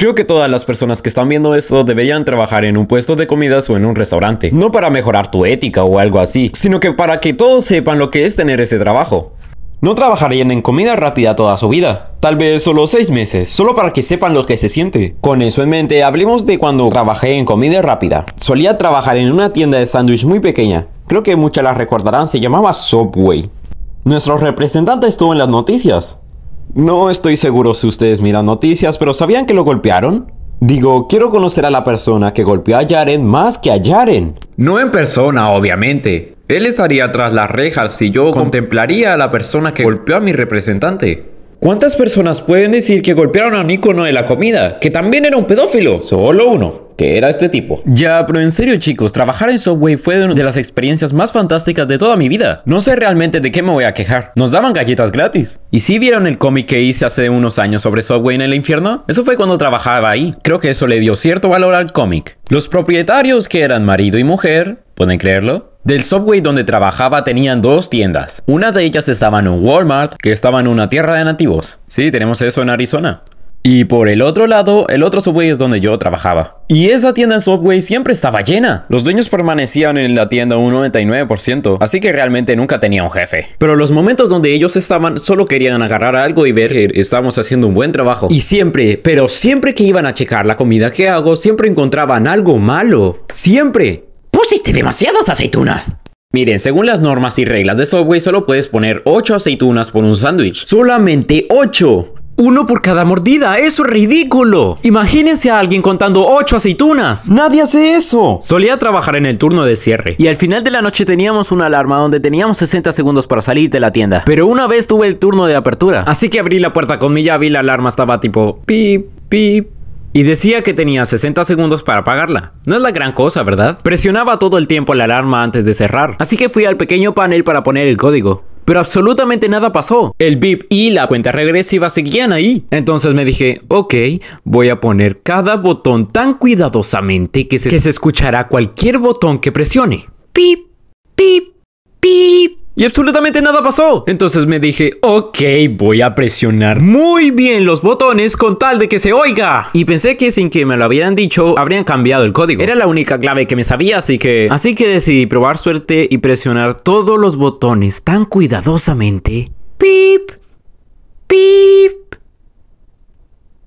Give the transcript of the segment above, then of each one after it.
Creo que todas las personas que están viendo esto deberían trabajar en un puesto de comidas o en un restaurante, no para mejorar tu ética o algo así, sino que para que todos sepan lo que es tener ese trabajo. No trabajarían en comida rápida toda su vida, tal vez solo 6 meses, solo para que sepan lo que se siente. Con eso en mente, hablemos de cuando trabajé en comida rápida. Solía trabajar en una tienda de sándwich muy pequeña, creo que muchas la recordarán, se llamaba Subway. Nuestro representante estuvo en las noticias. No estoy seguro si ustedes miran noticias, pero ¿sabían que lo golpearon? Digo, quiero conocer a la persona que golpeó a Yaren más que a Yaren. No en persona, obviamente. Él estaría tras las rejas y yo contemplaría a la persona que golpeó a mi representante. ¿Cuántas personas pueden decir que golpearon a un ícono de la comida, que también era un pedófilo? Solo uno que era este tipo. Ya, pero en serio chicos, trabajar en Subway fue una de las experiencias más fantásticas de toda mi vida. No sé realmente de qué me voy a quejar. Nos daban galletas gratis. ¿Y si vieron el cómic que hice hace unos años sobre Subway en el infierno? Eso fue cuando trabajaba ahí. Creo que eso le dio cierto valor al cómic. Los propietarios, que eran marido y mujer, ¿pueden creerlo? Del Subway donde trabajaba tenían dos tiendas. Una de ellas estaba en un Walmart, que estaba en una tierra de nativos. Sí, tenemos eso en Arizona. Y por el otro lado, el otro Subway es donde yo trabajaba. Y esa tienda en Subway siempre estaba llena. Los dueños permanecían en la tienda un 99%, así que realmente nunca tenía un jefe. Pero los momentos donde ellos estaban, solo querían agarrar algo y ver que estábamos haciendo un buen trabajo. Y siempre, pero siempre que iban a checar la comida que hago, siempre encontraban algo malo. Siempre. Hiciste demasiadas aceitunas. Miren, según las normas y reglas de Subway, solo puedes poner 8 aceitunas por un sándwich. ¡Solamente 8! Uno por cada mordida, eso es ridículo. Imagínense a alguien contando 8 aceitunas. Nadie hace eso. Solía trabajar en el turno de cierre y al final de la noche teníamos una alarma donde teníamos 60 segundos para salir de la tienda. Pero una vez tuve el turno de apertura, así que abrí la puerta con mi llave y la alarma estaba tipo pip, pip, y decía que tenía 60 segundos para apagarla. No es la gran cosa, ¿verdad? Presionaba todo el tiempo la alarma antes de cerrar, así que fui al pequeño panel para poner el código. Pero absolutamente nada pasó. El bip y la cuenta regresiva seguían ahí. Entonces me dije, ok, voy a poner cada botón tan cuidadosamente que se, que se escuchará cualquier botón que presione. Pip, pip, pip y absolutamente nada pasó. Entonces me dije, ok, voy a presionar muy bien los botones con tal de que se oiga. Y pensé que sin que me lo habían dicho, habrían cambiado el código. Era la única clave que me sabía, así que... Así que decidí probar suerte y presionar todos los botones tan cuidadosamente. Pip, pip,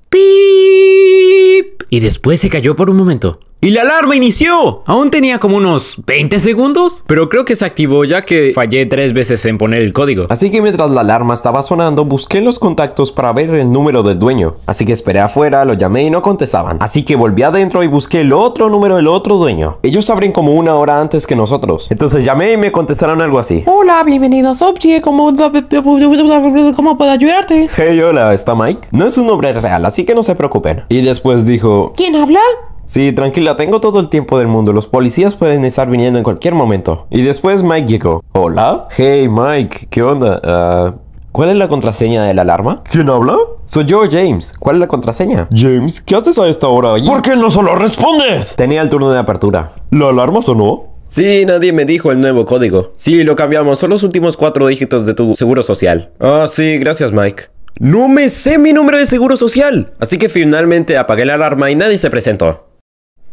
pip. Y después se cayó por un momento. ¡Y la alarma inició! Aún tenía como unos 20 segundos, pero creo que se activó ya que fallé tres veces en poner el código. Así que mientras la alarma estaba sonando, busqué los contactos para ver el número del dueño. Así que esperé afuera, lo llamé y no contestaban. Así que volví adentro y busqué el otro número del otro dueño. Ellos abren como una hora antes que nosotros. Entonces llamé y me contestaron algo así. Hola, bienvenidos Sophie. ¿cómo, ¿cómo puedo ayudarte? Hey, hola, ¿está Mike? No es un nombre real, así que no se preocupen. Y después dijo... ¿Quién habla? Sí, tranquila, tengo todo el tiempo del mundo. Los policías pueden estar viniendo en cualquier momento. Y después Mike llegó. Hola. Hey, Mike, ¿qué onda? Ah, ¿Cuál es la contraseña de la alarma? ¿Quién habla? Soy yo, James. ¿Cuál es la contraseña? James, ¿qué haces a esta hora? ¿Por qué no solo respondes? Tenía el turno de apertura. ¿La alarma sonó? Sí, nadie me dijo el nuevo código. Sí, lo cambiamos. Son los últimos cuatro dígitos de tu seguro social. Ah, sí, gracias, Mike. No me sé mi número de seguro social. Así que finalmente apagué la alarma y nadie se presentó.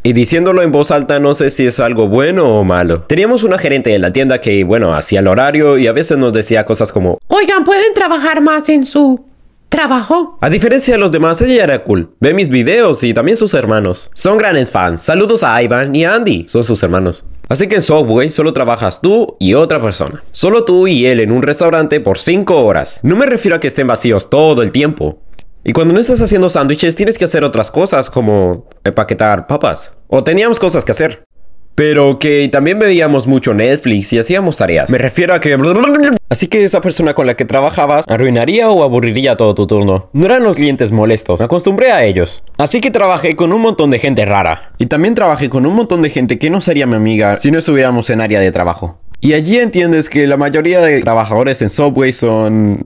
Y diciéndolo en voz alta no sé si es algo bueno o malo. Teníamos una gerente en la tienda que, bueno, hacía el horario y a veces nos decía cosas como, oigan, pueden trabajar más en su trabajo. A diferencia de los demás, ella era cool. Ve mis videos y también sus hermanos. Son grandes fans. Saludos a Ivan y Andy. Son sus hermanos. Así que en Subway solo trabajas tú y otra persona. Solo tú y él en un restaurante por 5 horas. No me refiero a que estén vacíos todo el tiempo. Y cuando no estás haciendo sándwiches, tienes que hacer otras cosas como eh, empaquetar papas. O teníamos cosas que hacer. Pero que también veíamos mucho Netflix y hacíamos tareas. Me refiero a que... Así que esa persona con la que trabajabas arruinaría o aburriría todo tu turno. No eran los clientes molestos, me acostumbré a ellos. Así que trabajé con un montón de gente rara. Y también trabajé con un montón de gente que no sería mi amiga si no estuviéramos en área de trabajo. Y allí entiendes que la mayoría de trabajadores en Subway son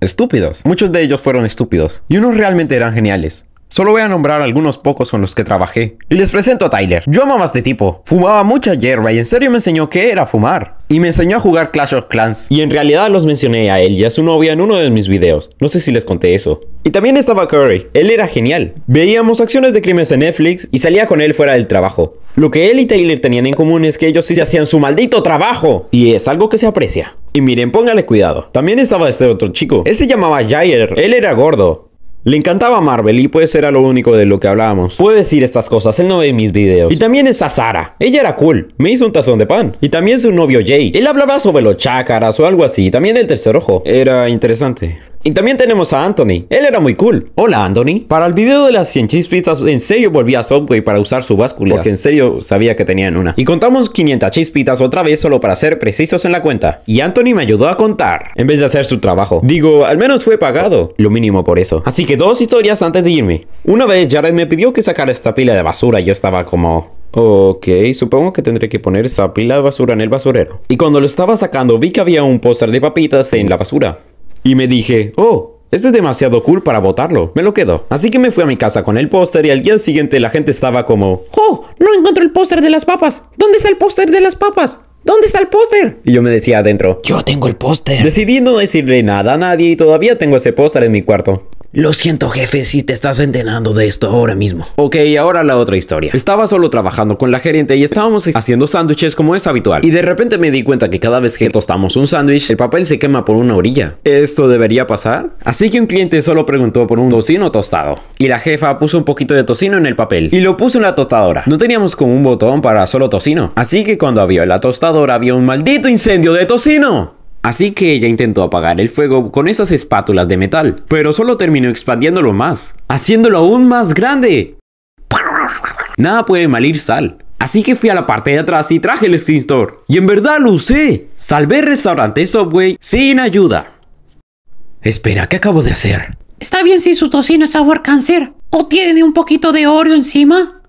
estúpidos. Muchos de ellos fueron estúpidos y unos realmente eran geniales. Solo voy a nombrar algunos pocos con los que trabajé. Y les presento a Tyler. Yo amaba a este tipo. Fumaba mucha hierba y en serio me enseñó qué era fumar. Y me enseñó a jugar Clash of Clans. Y en realidad los mencioné a él y a su novia en uno de mis videos. No sé si les conté eso. Y también estaba Curry. Él era genial. Veíamos acciones de crímenes en Netflix y salía con él fuera del trabajo. Lo que él y Tyler tenían en común es que ellos sí se hacían su maldito trabajo. Y es algo que se aprecia. Y miren, póngale cuidado. También estaba este otro chico. Él se llamaba Jair. Él era gordo. Le encantaba Marvel y pues era lo único de lo que hablábamos. Puede decir estas cosas, él no ve mis videos. Y también está Sara. Ella era cool, me hizo un tazón de pan. Y también su novio Jay. Él hablaba sobre los chácaras o algo así, también del tercer ojo. Era interesante. Y también tenemos a Anthony. Él era muy cool. Hola, Anthony. Para el video de las 100 chispitas, en serio volví a Subway para usar su báscula. Porque en serio sabía que tenían una. Y contamos 500 chispitas otra vez solo para ser precisos en la cuenta. Y Anthony me ayudó a contar. En vez de hacer su trabajo. Digo, al menos fue pagado. Lo mínimo por eso. Así que dos historias antes de irme. Una vez Jared me pidió que sacara esta pila de basura y yo estaba como... Ok, supongo que tendré que poner esta pila de basura en el basurero. Y cuando lo estaba sacando vi que había un póster de papitas en la basura. Y me dije, oh, este es demasiado cool para votarlo. Me lo quedo. Así que me fui a mi casa con el póster y al día siguiente la gente estaba como... ¡Oh! No encuentro el póster de las papas. ¿Dónde está el póster de las papas? ¿Dónde está el póster? Y yo me decía adentro, yo tengo el póster. Decidí no decirle nada a nadie y todavía tengo ese póster en mi cuarto. Lo siento, jefe, si te estás entrenando de esto ahora mismo. Ok, ahora la otra historia. Estaba solo trabajando con la gerente y estábamos haciendo sándwiches como es habitual. Y de repente me di cuenta que cada vez que tostamos un sándwich, el papel se quema por una orilla. ¿Esto debería pasar? Así que un cliente solo preguntó por un tocino tostado. Y la jefa puso un poquito de tocino en el papel y lo puso en la tostadora. No teníamos como un botón para solo tocino. Así que cuando abrió la tostadora había un maldito incendio de tocino. Así que ella intentó apagar el fuego con esas espátulas de metal, pero solo terminó expandiéndolo más, haciéndolo aún más grande. Nada puede malir sal. Así que fui a la parte de atrás y traje el extintor. Y en verdad lo usé. Salvé el restaurante Subway sin ayuda. Espera, ¿qué acabo de hacer? Está bien si su tocino es sabor cáncer. ¿O tiene un poquito de oro encima?